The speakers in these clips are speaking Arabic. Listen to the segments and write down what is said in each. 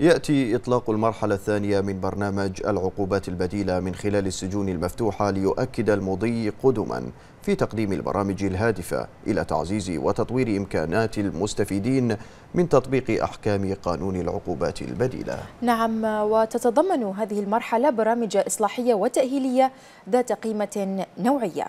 يأتي إطلاق المرحلة الثانية من برنامج العقوبات البديلة من خلال السجون المفتوحة ليؤكد المضي قدما في تقديم البرامج الهادفة إلى تعزيز وتطوير إمكانات المستفيدين من تطبيق أحكام قانون العقوبات البديلة نعم وتتضمن هذه المرحلة برامج إصلاحية وتأهيلية ذات قيمة نوعية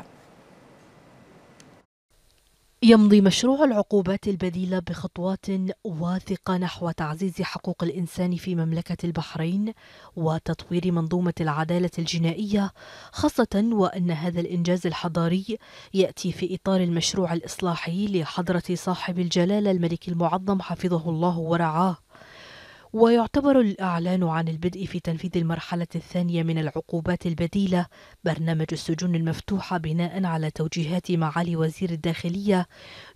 يمضي مشروع العقوبات البديلة بخطوات واثقة نحو تعزيز حقوق الإنسان في مملكة البحرين وتطوير منظومة العدالة الجنائية خاصة وأن هذا الإنجاز الحضاري يأتي في إطار المشروع الإصلاحي لحضرة صاحب الجلالة الملك المعظم حفظه الله ورعاه ويعتبر الإعلان عن البدء في تنفيذ المرحلة الثانية من العقوبات البديلة برنامج السجون المفتوحة بناء على توجيهات معالي وزير الداخلية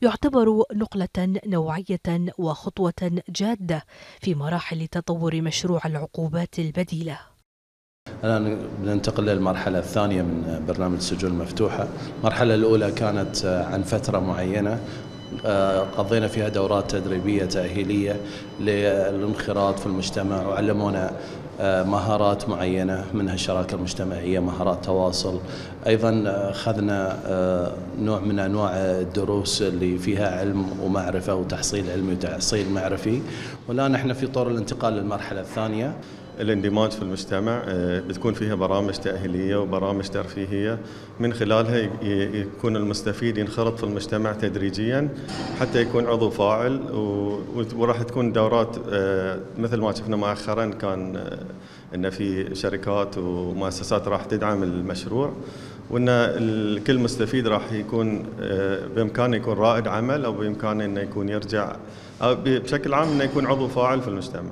يعتبر نقلة نوعية وخطوة جادة في مراحل تطور مشروع العقوبات البديلة الآن ننتقل للمرحلة الثانية من برنامج السجون المفتوحة المرحلة الأولى كانت عن فترة معينة آه، قضينا فيها دورات تدريبية تأهيلية للانخراط في المجتمع وعلمونا آه، مهارات معينة منها الشراكة المجتمعية مهارات تواصل أيضا آه، أخذنا نوع من أنواع الدروس اللي فيها علم ومعرفة وتحصيل علمي وتحصيل معرفي والآن احنا في طور الانتقال للمرحلة الثانية الاندماج في المجتمع آه، بتكون فيها برامج تأهيلية وبرامج ترفيهية من خلالها يكون المستفيد ينخرط في المجتمع تدريجيا حتى يكون عضو فاعل وراح تكون دورات آه، مثل ما شفنا مؤخرا كان آه، ان في شركات ومؤسسات راح تدعم المشروع وان كل مستفيد راح يكون بامكانه يكون رائد عمل او بامكانه انه يكون يرجع أو بشكل عام انه يكون عضو فاعل في المجتمع.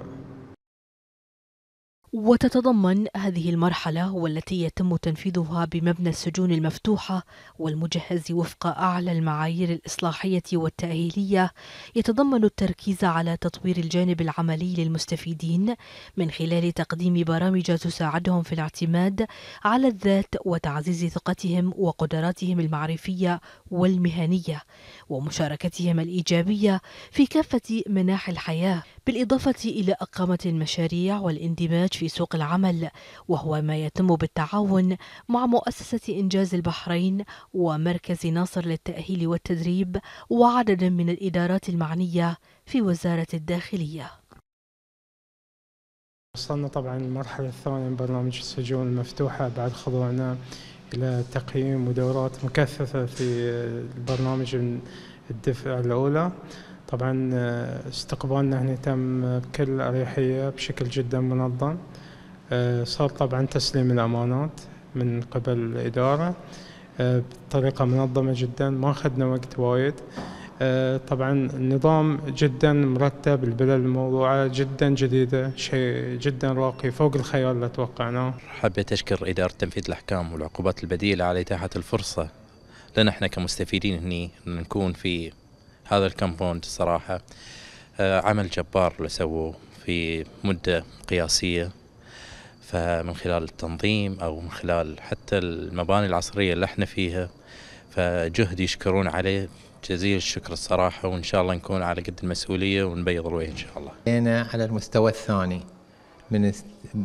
وتتضمن هذه المرحلة والتي يتم تنفيذها بمبنى السجون المفتوحة والمجهز وفق أعلى المعايير الإصلاحية والتأهيلية يتضمن التركيز على تطوير الجانب العملي للمستفيدين من خلال تقديم برامج تساعدهم في الاعتماد على الذات وتعزيز ثقتهم وقدراتهم المعرفية والمهنية ومشاركتهم الإيجابية في كافة مناحي الحياة بالإضافة إلى إقامة المشاريع والاندماج في سوق العمل وهو ما يتم بالتعاون مع مؤسسة إنجاز البحرين ومركز ناصر للتأهيل والتدريب وعدد من الإدارات المعنية في وزارة الداخلية وصلنا طبعا المرحلة الثانية من برنامج السجون المفتوحة بعد خضوعنا إلى تقييم ودورات مكثفة في البرنامج الدفع الأولى طبعا آه، استقبالنا هنا تم بكل أريحية بشكل جدا منظم آه، صار طبعا تسليم الأمانات من قبل الإدارة آه، بطريقة منظمة جدا ما أخذنا وقت وايد طبعا النظام جدا مرتب البلد الموضوعة جدا جديدة شيء جدا راقي فوق الخيال اللي توقعناه حبيت أشكر إدارة تنفيذ الأحكام والعقوبات البديلة على إتاحة الفرصة لنا احنا كمستفيدين هني نكون في هذا الكمبوند صراحة آه، عمل جبار اللي سووه في مدة قياسية فمن خلال التنظيم أو من خلال حتى المباني العصرية اللي احنا فيها فجهد يشكرون عليه جزيل الشكر الصراحة وإن شاء الله نكون على قد المسؤولية ونبيض الوجه إن شاء الله هنا على المستوى الثاني من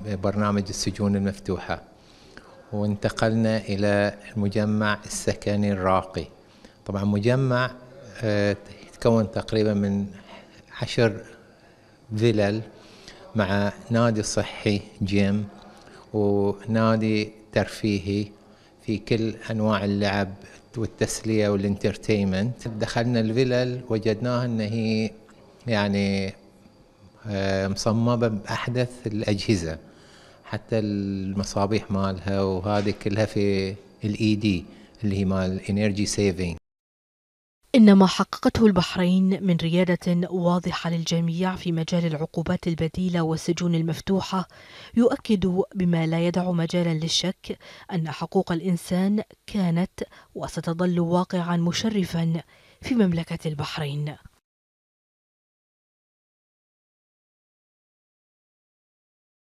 برنامج السجون المفتوحة وانتقلنا إلى المجمع السكني الراقي طبعا مجمع آه، تكون تقريبا من عشر فلل مع نادي صحي جيم ونادي ترفيهي في كل انواع اللعب والتسليه والانترتينمنت دخلنا الفلل وجدناها ان هي يعني آه، مصممه باحدث الاجهزه حتى المصابيح مالها وهذه كلها في الاي دي e اللي هي مال انرجي سيفينج إن ما حققته البحرين من ريادة واضحة للجميع في مجال العقوبات البديلة والسجون المفتوحة يؤكد بما لا يدع مجالا للشك أن حقوق الإنسان كانت وستظل واقعا مشرفا في مملكة البحرين